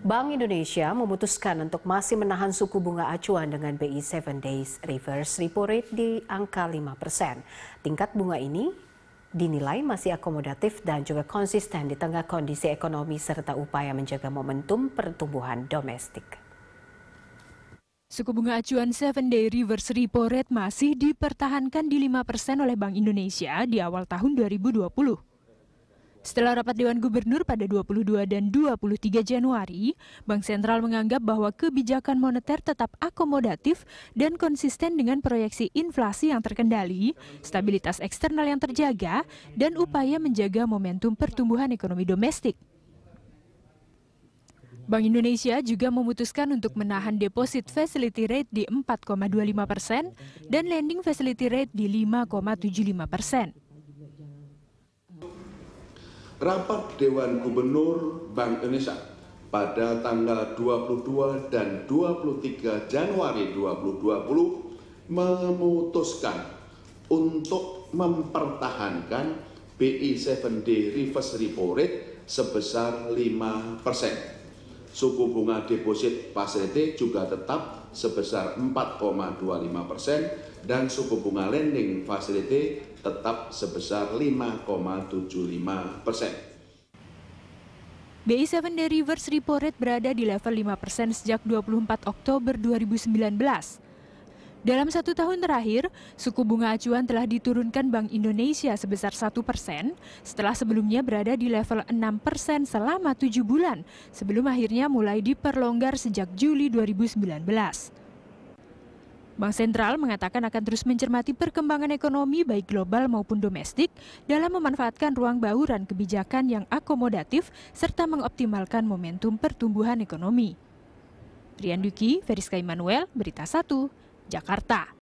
Bank Indonesia memutuskan untuk masih menahan suku bunga acuan dengan BI 7 Days Reverse Repo Rate di angka 5 persen. Tingkat bunga ini dinilai masih akomodatif dan juga konsisten di tengah kondisi ekonomi serta upaya menjaga momentum pertumbuhan domestik. Suku bunga acuan 7-day reverse repo rate masih dipertahankan di 5% oleh Bank Indonesia di awal tahun 2020. Setelah rapat Dewan Gubernur pada 22 dan 23 Januari, Bank Sentral menganggap bahwa kebijakan moneter tetap akomodatif dan konsisten dengan proyeksi inflasi yang terkendali, stabilitas eksternal yang terjaga, dan upaya menjaga momentum pertumbuhan ekonomi domestik. Bank Indonesia juga memutuskan untuk menahan deposit facility rate di 4,25 persen dan lending facility rate di 5,75 persen rapat Dewan Gubernur Bank Indonesia pada tanggal 22 dan 23 Januari 2020 memutuskan untuk mempertahankan BI 7D reverse repo rate sebesar 5%. Suku bunga deposit facility juga tetap sebesar 4,25 persen dan suku bunga lending facility tetap sebesar 5,75 persen. BI7 Day reverse repo rate berada di level 5 persen sejak 24 Oktober 2019. Dalam satu tahun terakhir, suku bunga acuan telah diturunkan Bank Indonesia sebesar 1 persen setelah sebelumnya berada di level 6 persen selama tujuh bulan sebelum akhirnya mulai diperlonggar sejak Juli 2019. Bank Sentral mengatakan akan terus mencermati perkembangan ekonomi baik global maupun domestik dalam memanfaatkan ruang bauran kebijakan yang akomodatif serta mengoptimalkan momentum pertumbuhan ekonomi. Rian Duki, Veriska Immanuel, Berita 1 jakarta